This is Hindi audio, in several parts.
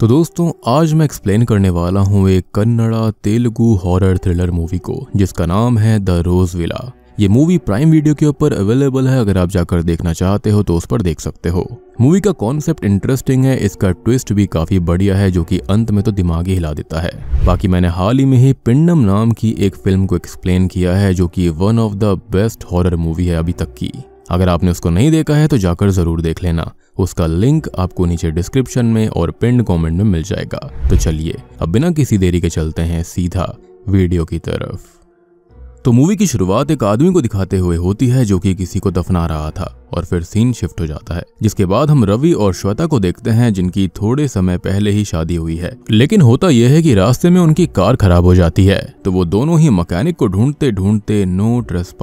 तो दोस्तों आज मैं एक्सप्लेन करने वाला हूँ एक Kannada Telugu horror thriller movie को जिसका नाम है द रोज विला ये मूवी प्राइम वीडियो के ऊपर अवेलेबल है अगर आप जाकर देखना चाहते हो तो उस पर देख सकते हो मूवी का कॉन्सेप्ट इंटरेस्टिंग है इसका ट्विस्ट भी काफी बढ़िया है जो कि अंत में तो दिमाग ही हिला देता है बाकी मैंने हाल ही में ही पिंडम नाम की एक फिल्म को एक्सप्लेन किया है जो कि one of the best horror movie है अभी तक की अगर आपने उसको नहीं देखा है तो जाकर जरूर देख लेना उसका लिंक आपको नीचे डिस्क्रिप्शन में और पिंड कमेंट में मिल जाएगा तो चलिए अब बिना किसी देरी के चलते हैं सीधा वीडियो की तरफ तो मूवी की शुरुआत एक आदमी को दिखाते हुए होती है जो कि किसी को दफना रहा था और फिर सीन शिफ्ट हो जाता है जिसके बाद हम रवि और श्वेता को देखते हैं जिनकी थोड़े समय पहले ही शादी हुई है लेकिन होता यह है कि रास्ते में उनकी कार खराब हो जाती है तो वो दोनों ही मकैनिक को ढूंढते ढूंढते नो ट्रेस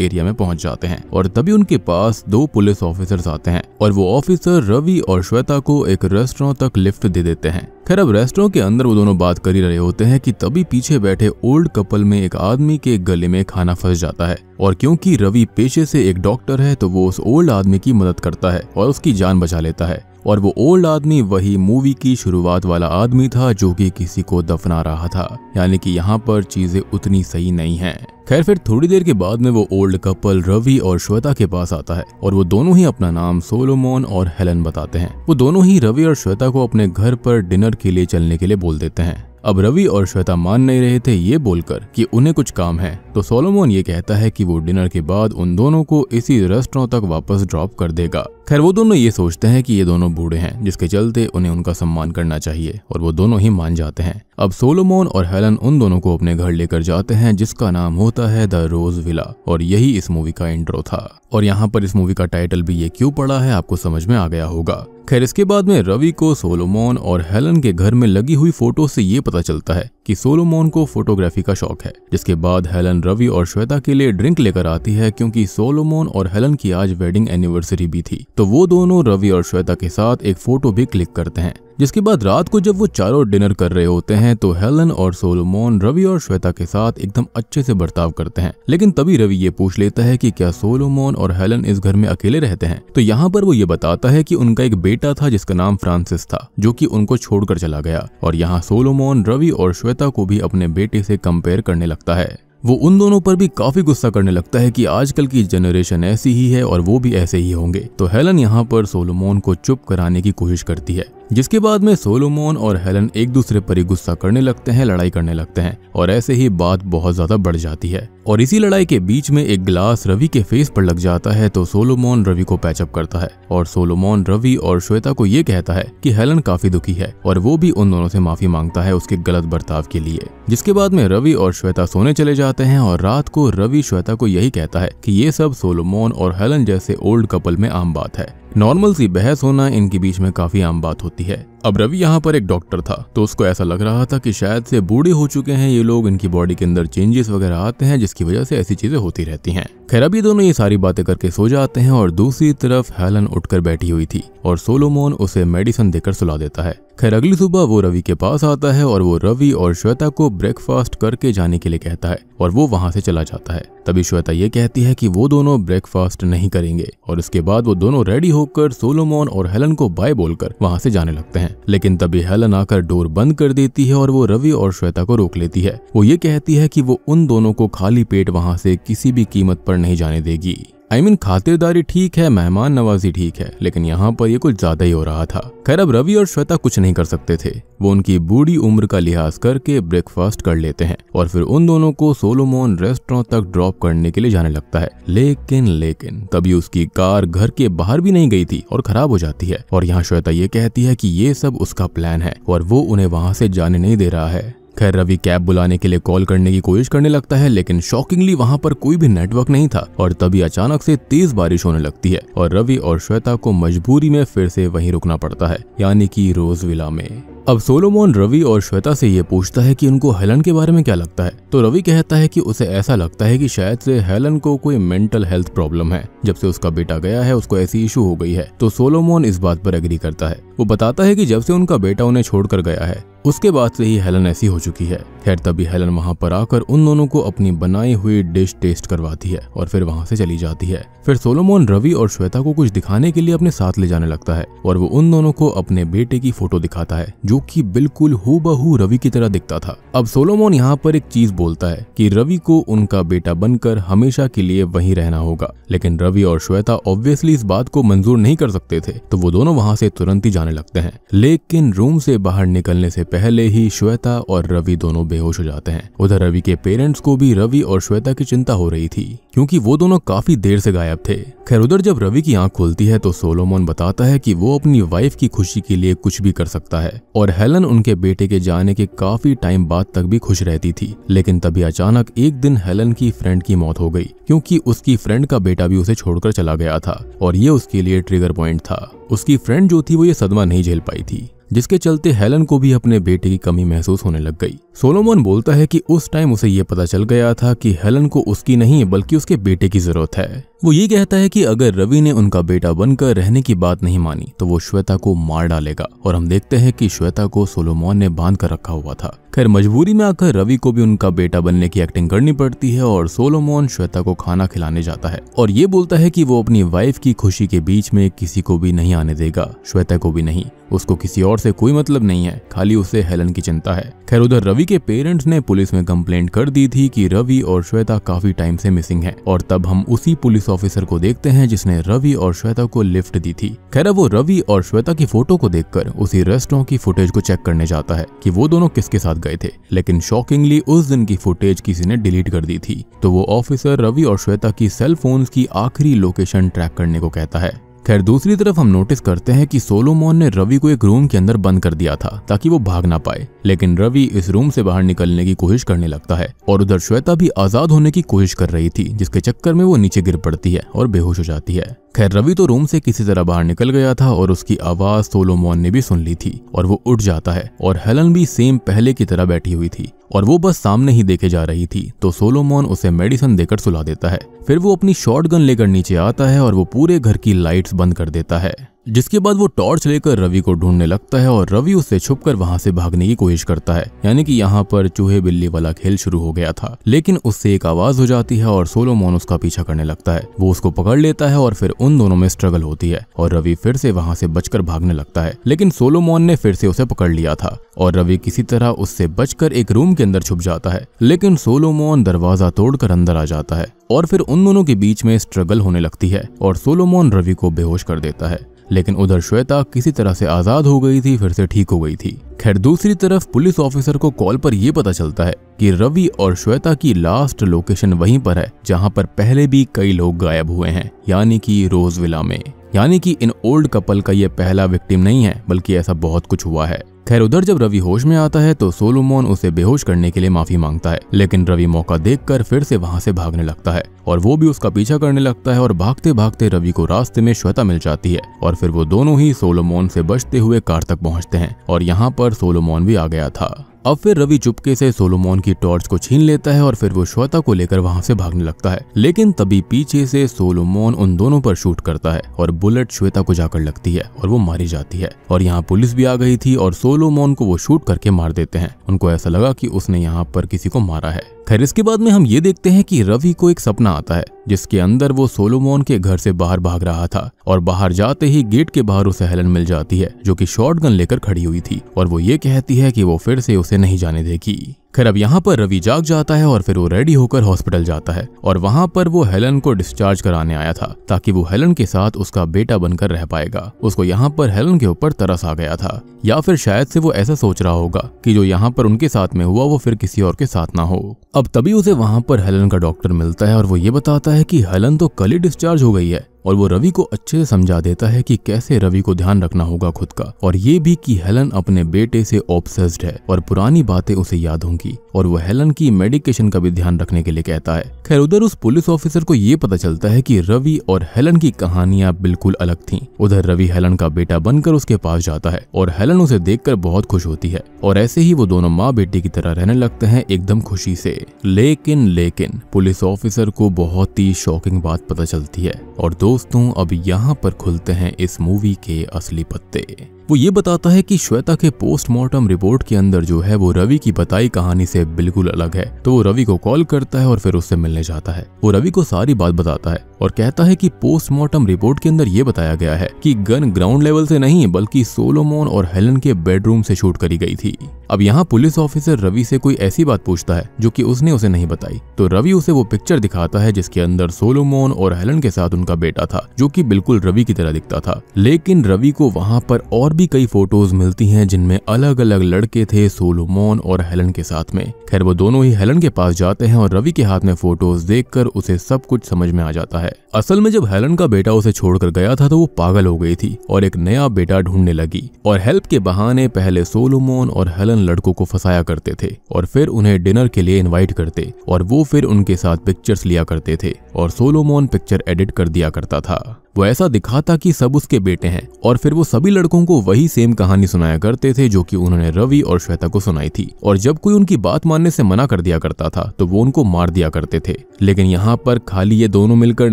एरिया में पहुंच जाते हैं और तभी उनके पास दो पुलिस ऑफिसर्स आते हैं और वो ऑफिसर रवि और श्वेता को एक रेस्टोरों तक लिफ्ट दे देते हैं खैर अब रेस्टोरों के अंदर वो दोनों बात कर ही रहे होते हैं कि तभी पीछे बैठे ओल्ड कपल में एक आदमी के गले में खाना फंस जाता है और क्योंकि रवि पेशे से एक डॉक्टर है तो वो उस ओल्ड आदमी की मदद करता है और उसकी जान बचा लेता है और वो ओल्ड आदमी वही मूवी की शुरुआत वाला आदमी था जो कि किसी को दफना रहा था यानी कि यहाँ पर चीजें उतनी सही नहीं हैं। खैर फिर थोड़ी देर के बाद में वो ओल्ड कपल रवि और श्वेता के पास आता है और वो दोनों ही अपना नाम सोलोमोन और हेलन बताते हैं वो दोनों ही रवि और श्वेता को अपने घर पर डिनर के लिए चलने के लिए बोल देते हैं अब रवि और श्वेता मान नहीं रहे थे ये बोलकर कि उन्हें कुछ काम है तो सोलोमोन ये कहता है कि वो डिनर के बाद उन दोनों को इसी रेस्टोरों तक वापस ड्रॉप कर देगा खैर वो दोनों ये सोचते हैं कि ये दोनों बूढ़े हैं जिसके चलते उन्हें उनका सम्मान करना चाहिए और वो दोनों ही मान जाते हैं अब सोलोमोन और हेलन उन दोनों को अपने घर लेकर जाते हैं जिसका नाम होता है द रोज विला और यही इस मूवी का इंट्रो था और यहाँ पर इस मूवी का टाइटल भी ये क्यों पड़ा है आपको समझ में आ गया होगा खैर इसके बाद में रवि को सोलोमोन और हेलन के घर में लगी हुई फोटो से ये पता चलता है कि सोलोमोन को फोटोग्राफी का शौक है जिसके बाद हेलन रवि और श्वेता के लिए ड्रिंक लेकर आती है क्योंकि सोलोमोन और हेलन की आज वेडिंग एनिवर्सरी भी थी तो वो दोनों रवि और श्वेता के साथ एक फोटो भी क्लिक करते हैं जिसके बाद रात को जब वो चारों डिनर कर रहे होते हैं तो हेलन और सोलोमोन रवि और श्वेता के साथ एकदम अच्छे से बर्ताव करते हैं लेकिन तभी रवि ये पूछ लेता है कि क्या सोलोमोन और हेलन इस घर में अकेले रहते हैं तो यहाँ पर वो ये बताता है कि उनका एक बेटा था जिसका नाम फ्रांसिस था जो की उनको छोड़कर चला गया और यहाँ सोलोमोन रवि और श्वेता को भी अपने बेटे से कंपेयर करने लगता है वो उन दोनों पर भी काफी गुस्सा करने लगता है कि आजकल की जनरेशन ऐसी ही है और वो भी ऐसे ही होंगे तो हेलन यहाँ पर सोलोमोन को चुप कराने की कोशिश करती है जिसके बाद में सोलोमोन और हेलन एक दूसरे पर ही गुस्सा करने लगते हैं लड़ाई करने लगते हैं और ऐसे ही बात बहुत ज्यादा बढ़ जाती है और इसी लड़ाई के बीच में एक ग्लास रवि के फेस पर लग जाता है तो सोलोमोन रवि को पैचअप करता है और सोलोमोन रवि और श्वेता को ये कहता है कि हेलन काफी दुखी है और वो भी उन दोनों से माफी मांगता है उसके गलत बर्ताव के लिए जिसके बाद में रवि और श्वेता सोने चले जाते हैं और रात को रवि श्वेता को यही कहता है की ये सब सोलोमोन और हेलन जैसे ओल्ड कपल में आम बात है नॉर्मल सी बहस होना इनके बीच में काफ़ी आम बात होती है अब रवि यहाँ पर एक डॉक्टर था तो उसको ऐसा लग रहा था कि शायद से बूढ़े हो चुके हैं ये लोग इनकी बॉडी के अंदर चेंजेस वगैरह आते हैं जिसकी वजह से ऐसी चीजें होती रहती हैं खैर अभी दोनों ये सारी बातें करके सो जाते हैं और दूसरी तरफ हेलन उठकर बैठी हुई थी और सोलोमोन उसे मेडिसिन देकर सुला देता है खैर अगली सुबह वो रवि के पास आता है और वो रवि और श्वेता को ब्रेकफास्ट करके जाने के लिए कहता है और वो वहां से चला जाता है तभी श्वेता ये कहती है कि वो दोनों ब्रेकफास्ट नहीं करेंगे और इसके बाद वो दोनों रेडी होकर सोलोमोन और हेलन को बाय बोलकर वहां से जाने लगते हैं लेकिन तभी हेलन आकर डोर बंद कर देती है और वो रवि और श्वेता को रोक लेती है वो ये कहती है कि वो उन दोनों को खाली पेट वहां से किसी भी कीमत पर नहीं जाने देगी आई I मीन mean, खातिरदारी ठीक है मेहमान नवाजी ठीक है लेकिन यहाँ पर ये कुछ ज्यादा ही हो रहा था खैर अब रवि और श्वेता कुछ नहीं कर सकते थे वो उनकी बूढ़ी उम्र का लिहाज करके ब्रेकफास्ट कर लेते हैं और फिर उन दोनों को सोलोमोन रेस्टोरेंट तक ड्रॉप करने के लिए जाने लगता है लेकिन लेकिन तभी उसकी कार घर के बाहर भी नहीं गई थी और खराब हो जाती है और यहाँ श्वेता ये कहती है की ये सब उसका प्लान है और वो उन्हें वहाँ से जाने नहीं दे रहा है खैर रवि कैब बुलाने के लिए कॉल करने की कोशिश करने लगता है लेकिन शॉकिंगली वहाँ पर कोई भी नेटवर्क नहीं था और तभी अचानक से तेज बारिश होने लगती है और रवि और श्वेता को मजबूरी में फिर से वहीं रुकना पड़ता है यानी कि रोजविला में अब सोलोमोन रवि और श्वेता से ये पूछता है कि उनको हेलन के बारे में क्या लगता है तो रवि कहता है कि उसे ऐसा लगता है कि शायद से हेलन को कोई मेंटल हेल्थ प्रॉब्लम है जब से उसका बेटा गया है उसको ऐसी इशू हो गई है तो सोलोमोन इस बात पर एग्री करता है वो बताता है कि जब से उनका बेटा उन्हें छोड़कर गया है उसके बाद से ही हेलन ऐसी हो चुकी है खैर तभी हेलन वहाँ पर आकर उन दोनों को अपनी बनाई हुई डिश टेस्ट करवाती है और फिर वहाँ से चली जाती है फिर सोलोमोन रवि और श्वेता को कुछ दिखाने के लिए अपने साथ ले जाने लगता है और वो उन दोनों को अपने बेटे की फोटो दिखाता है जो कि बिल्कुल हूबहू रवि की तरह दिखता था अब सोलोमोन यहाँ पर एक चीज बोलता है कि रवि को उनका बेटा बनकर हमेशा के लिए वहीं रहना होगा लेकिन रवि और श्वेता ऑब्वियसली इस बात को मंजूर नहीं कर सकते थे तो वो दोनों वहां से तुरंत ही जाने लगते हैं लेकिन रूम से बाहर निकलने से पहले ही श्वेता और रवि दोनों बेहोश हो जाते हैं उधर रवि के पेरेंट्स को भी रवि और श्वेता की चिंता हो रही थी क्योंकि वो दोनों काफी देर से गायब थे खैर उधर जब रवि की आंख खुलती है तो सोलोमोन बताता है कि वो अपनी वाइफ की खुशी के लिए कुछ भी कर सकता है और और हेलन उनके बेटे के जाने के काफी टाइम बाद तक भी खुश रहती थी लेकिन तभी अचानक एक दिन हेलन की फ्रेंड की मौत हो गई क्योंकि उसकी फ्रेंड का बेटा भी उसे छोड़कर चला गया था और ये उसके लिए ट्रिगर पॉइंट था उसकी फ्रेंड जो थी वो ये सदमा नहीं झेल पाई थी जिसके चलते हेलन को भी अपने बेटे की कमी महसूस होने लग गई सोलोमोन बोलता है कि उस टाइम उसे ये पता चल गया था कि हेलन को उसकी नहीं बल्कि उसके बेटे की जरूरत है वो ये कहता है कि अगर रवि ने उनका बेटा बनकर रहने की बात नहीं मानी तो वो श्वेता को मार डालेगा और हम देखते हैं कि श्वेता को सोलोमोन ने बांध कर रखा हुआ था खैर मजबूरी में आकर रवि को भी उनका बेटा बनने की एक्टिंग करनी पड़ती है और सोलोमोन श्वेता को खाना खिलाने जाता है और ये बोलता है की वो अपनी वाइफ की खुशी के बीच में किसी को भी नहीं आने देगा श्वेता को भी नहीं उसको किसी और से कोई मतलब नहीं है खाली उसे हेलन की चिंता है खैर उधर रवि के पेरेंट्स ने पुलिस में कंप्लेंट कर दी थी कि रवि और श्वेता काफी टाइम से मिसिंग है और तब हम उसी पुलिस ऑफिसर को देखते हैं जिसने रवि और श्वेता को लिफ्ट दी थी खैर वो रवि और श्वेता की फोटो को देखकर उसी रेस्टोरेंट की फुटेज को चेक करने जाता है कि वो दोनों किसके साथ गए थे लेकिन शॉकिंगली उस दिन की फुटेज किसी ने डिलीट कर दी थी तो वो ऑफिसर रवि और श्वेता की सेल फोन की आखिरी लोकेशन ट्रैक करने को कहता है खैर दूसरी तरफ हम नोटिस करते हैं कि सोलोमोन ने रवि को एक रूम के अंदर बंद कर दिया था ताकि वो भाग ना पाए लेकिन रवि इस रूम से बाहर निकलने की कोशिश करने लगता है और उधर श्वेता भी आजाद होने की कोशिश कर रही थी जिसके चक्कर में वो नीचे गिर पड़ती है और बेहोश हो जाती है खैर रवि तो रूम से किसी तरह बाहर निकल गया था और उसकी आवाज सोलोमोन ने भी सुन ली थी और वो उठ जाता है और हेलन भी सेम पहले की तरह बैठी हुई थी और वो बस सामने ही देखे जा रही थी तो सोलोमोन उसे मेडिसिन देकर सुला देता है फिर वो अपनी शॉर्ट लेकर नीचे आता है और वो पूरे घर की लाइट बंद कर देता है जिसके बाद वो टॉर्च लेकर रवि को ढूंढने लगता है और रवि उससे छुपकर वहां से भागने की कोशिश करता है यानी कि यहाँ पर चूहे बिल्ली वाला खेल शुरू हो गया था लेकिन उससे एक आवाज हो जाती है और सोलोमोन उसका पीछा करने लगता है वो उसको पकड़ लेता है और फिर उन दोनों में स्ट्रगल होती है और रवि फिर से वहां से बचकर भागने लगता है लेकिन सोलोमोन ने फिर से उसे पकड़ लिया था और रवि किसी तरह उससे बचकर एक रूम के अंदर छुप जाता है लेकिन सोलोमोन दरवाजा तोड़कर अंदर आ जाता है और फिर उन दोनों के बीच में स्ट्रगल होने लगती है और सोलोमोन रवि को बेहोश कर देता है लेकिन उधर श्वेता किसी तरह से आजाद हो गई थी फिर से ठीक हो गई थी खैर दूसरी तरफ पुलिस ऑफिसर को कॉल पर यह पता चलता है कि रवि और श्वेता की लास्ट लोकेशन वहीं पर है जहां पर पहले भी कई लोग गायब हुए हैं यानी कि रोजविला में यानी कि इन ओल्ड कपल का ये पहला विक्टिम नहीं है बल्कि ऐसा बहुत कुछ हुआ है खैर उधर जब रवि होश में आता है तो सोलोमोन उसे बेहोश करने के लिए माफी मांगता है लेकिन रवि मौका देखकर फिर से वहां से भागने लगता है और वो भी उसका पीछा करने लगता है और भागते भागते रवि को रास्ते में श्वेता मिल जाती है और फिर वो दोनों ही सोलोमोन से बचते हुए कार तक पहुंचते हैं और यहाँ पर सोलोमोन भी आ गया था अब फिर रवि चुपके से सोलोमोन की टॉर्च को छीन लेता है और फिर वो श्वेता को लेकर वहां से भागने लगता है लेकिन तभी पीछे से सोलोमोन उन दोनों पर शूट करता है और बुलेट श्वेता को जाकर लगती है और वो मारी जाती है और यहाँ पुलिस भी आ गई थी और सोलोमोन को वो शूट करके मार देते हैं उनको ऐसा लगा की उसने यहाँ पर किसी को मारा है खैर इसके बाद में हम ये देखते हैं कि रवि को एक सपना आता है जिसके अंदर वो सोलोमोन के घर से बाहर भाग रहा था और बाहर जाते ही गेट के बाहर उसे हेलन मिल जाती है जो कि शॉटगन लेकर खड़ी हुई थी और वो ये कहती है कि वो फिर से उसे नहीं जाने देगी खैर अब यहाँ पर रवि जाग जाता है और फिर वो रेडी होकर हॉस्पिटल जाता है और वहाँ पर वो हेलन को डिस्चार्ज कराने आया था ताकि वो हेलन के साथ उसका बेटा बनकर रह पाएगा उसको यहाँ पर हेलन के ऊपर तरस आ गया था या फिर शायद से वो ऐसा सोच रहा होगा कि जो यहाँ पर उनके साथ में हुआ वो फिर किसी और के साथ ना हो अब तभी उसे वहाँ पर हेलन का डॉक्टर मिलता है और वो ये बताता है की हेलन तो कल ही डिस्चार्ज हो गई है और वो रवि को अच्छे से समझा देता है कि कैसे रवि को ध्यान रखना होगा खुद का और ये भी कि हेलन अपने बेटे से ऑब्सेस्ड है और पुरानी बातें उसे याद होंगी और वो हेलन की मेडिकेशन का भी ध्यान रखने के लिए कहता है खैर उधर उस पुलिस ऑफिसर को ये पता चलता है कि रवि और हेलन की कहानियां बिल्कुल अलग थी उधर रवि हेलन का बेटा बनकर उसके पास जाता है और हेलन उसे देख बहुत खुश होती है और ऐसे ही वो दोनों माँ बेटी की तरह रहने लगते हैं एकदम खुशी से लेकिन लेकिन पुलिस ऑफिसर को बहुत ही शॉकिंग बात पता चलती है और दो दोस्तों अब यहाँ पर खुलते हैं इस मूवी के असली पत्ते वो ये बताता है कि श्वेता के पोस्टमार्टम रिपोर्ट के अंदर जो है वो रवि की बताई कहानी से बिल्कुल अलग है तो वो रवि को कॉल करता है और फिर उससे मिलने जाता है वो रवि को सारी बात बताता है और कहता है कि पोस्टमार्टम रिपोर्ट के अंदर ये बताया गया है कि गन ग्राउंड लेवल से नहीं बल्कि सोलोमोन और हेलन के बेडरूम से शूट करी गई थी अब यहाँ पुलिस ऑफिसर रवि से कोई ऐसी बात पूछता है जो कि उसने उसे नहीं बताई तो रवि उसे वो पिक्चर दिखाता है जिसके अंदर सोलोमोन और हेलन के साथ उनका बेटा था जो कि बिल्कुल रवि की तरह दिखता था लेकिन रवि को वहाँ पर और भी कई फोटोज मिलती है जिनमें अलग अलग लड़के थे सोलोमोन और हेलन के साथ में खैर वो दोनों ही हेलन के पास जाते हैं और रवि के हाथ में फोटोज देख उसे सब कुछ समझ में आ जाता है असल में जब हेलन का बेटा उसे छोड़कर गया था तो वो पागल हो गई थी और एक नया बेटा ढूंढने लगी और हेल्प के बहाने पहले सोलोमोन और हेलन लड़कों को फंसाया करते थे और फिर उन्हें डिनर के लिए इनवाइट करते और वो फिर उनके साथ पिक्चर्स लिया करते थे और सोलोमोन पिक्चर एडिट कर दिया करता था वो ऐसा दिखाता कि सब उसके बेटे हैं और फिर वो सभी लड़कों को वही सेम कहानी सुनाया करते थे जो कि उन्होंने रवि और श्वेता को सुनाई थी और जब कोई उनकी बात मानने से मना कर दिया करता था तो वो उनको मार दिया करते थे लेकिन यहाँ पर खाली ये दोनों मिलकर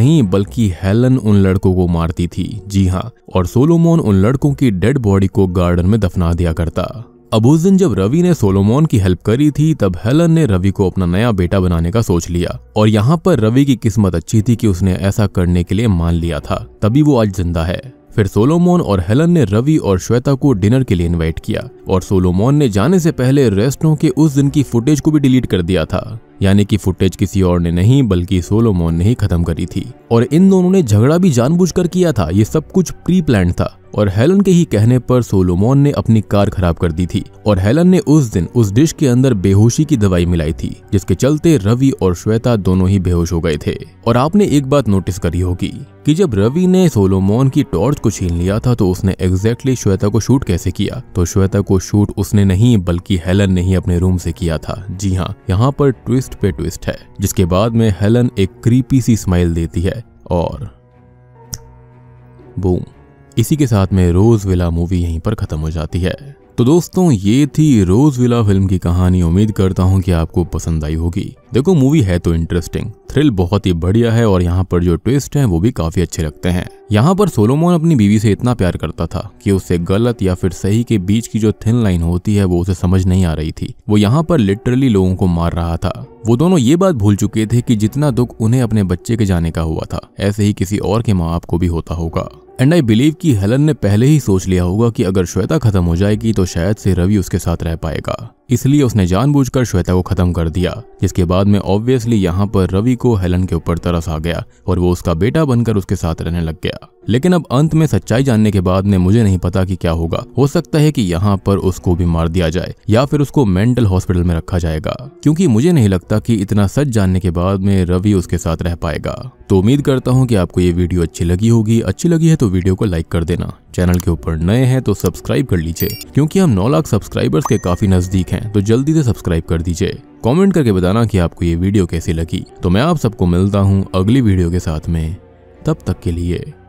नहीं बल्कि हेलन उन लड़कों को मारती थी जी हाँ और सोलोमोन उन लड़कों की डेड बॉडी को गार्डन में दफना दिया करता अब उस दिन जब रवि ने सोलोमोन की हेल्प करी थी तब हेलन ने रवि को अपना नया बेटा बनाने का सोच लिया और यहाँ पर रवि की किस्मत अच्छी थी कि उसने ऐसा करने के लिए मान लिया था तभी वो आज जिंदा है फिर सोलोमोन और हेलन ने रवि और श्वेता को डिनर के लिए इनवाइट किया और सोलोमोन ने जाने से पहले रेस्टों के उस दिन की फुटेज को भी डिलीट कर दिया था यानी कि फुटेज किसी और ने नहीं बल्कि सोलोमोन ने ही खत्म करी थी और इन दोनों ने झगड़ा भी जानबूझकर किया था ये सब कुछ प्री प्लान था और हेलन के ही कहने पर सोलोमोन ने अपनी कार खराब कर दी थी और हेलन ने उस दिन उस डिश के अंदर बेहोशी की दवाई मिलाई थी जिसके चलते रवि और श्वेता दोनों ही बेहोश हो गए थे और आपने एक बात नोटिस करी होगी कि जब रवि ने सोलोमोन की टॉर्च को छीन लिया था तो उसने एग्जैक्टली श्वेता को शूट कैसे किया तो श्वेता को शूट उसने नहीं बल्कि हेलन ने ही अपने रूम से किया था जी हाँ यहाँ पर ट्विस्ट ट्विस्ट पे ट्विस्ट है जिसके बाद में हेलन एक क्रीपी सी स्माइल देती है और बूम इसी के साथ में रोज विला मूवी यहीं पर खत्म हो जाती है तो दोस्तों ये थी रोज विला फिल्म की कहानी उम्मीद करता हूँ कि आपको पसंद आई होगी देखो मूवी है तो इंटरेस्टिंग थ्रिल बहुत ही बढ़िया है और यहाँ पर जो ट्विस्ट है वो भी काफी अच्छे लगते हैं यहाँ पर सोलोमोन अपनी बीवी से इतना प्यार करता था कि उससे गलत या फिर सही के बीच की जो थिन लाइन होती है वो उसे समझ नहीं आ रही थी वो यहाँ पर लिटरली लोगों को मार रहा था वो दोनों ये बात भूल चुके थे कि जितना दुख उन्हें अपने बच्चे के जाने का हुआ था ऐसे ही किसी और के माँ बाप को भी होता होगा एंड आई बिलीव कि हेलन ने पहले ही सोच लिया होगा कि अगर श्वेता खत्म हो जाएगी तो शायद से रवि उसके साथ रह पाएगा इसलिए उसने जानबूझकर श्वेता को खत्म कर दिया जिसके बाद में ऑब्वियसली यहाँ पर रवि को हेलन के ऊपर तरस आ गया और वो उसका बेटा बनकर उसके साथ रहने लग गया लेकिन अब अंत में सच्चाई जानने के बाद में मुझे नहीं पता कि क्या होगा हो सकता है कि यहाँ पर उसको भी मार दिया जाए या फिर उसको मेंटल हॉस्पिटल में रखा जाएगा क्योंकि मुझे नहीं लगता कि इतना सच जानने के बाद में रवि उसके साथ रह पाएगा तो उम्मीद करता हूँ कि आपको ये वीडियो अच्छी लगी होगी अच्छी लगी है तो वीडियो को लाइक कर देना चैनल के ऊपर नए हैं तो सब्सक्राइब कर लीजिए क्योंकि हम 9 लाख सब्सक्राइबर्स के काफी नजदीक हैं तो जल्दी से सब्सक्राइब कर दीजिए कमेंट करके बताना कि आपको ये वीडियो कैसी लगी तो मैं आप सबको मिलता हूँ अगली वीडियो के साथ में तब तक के लिए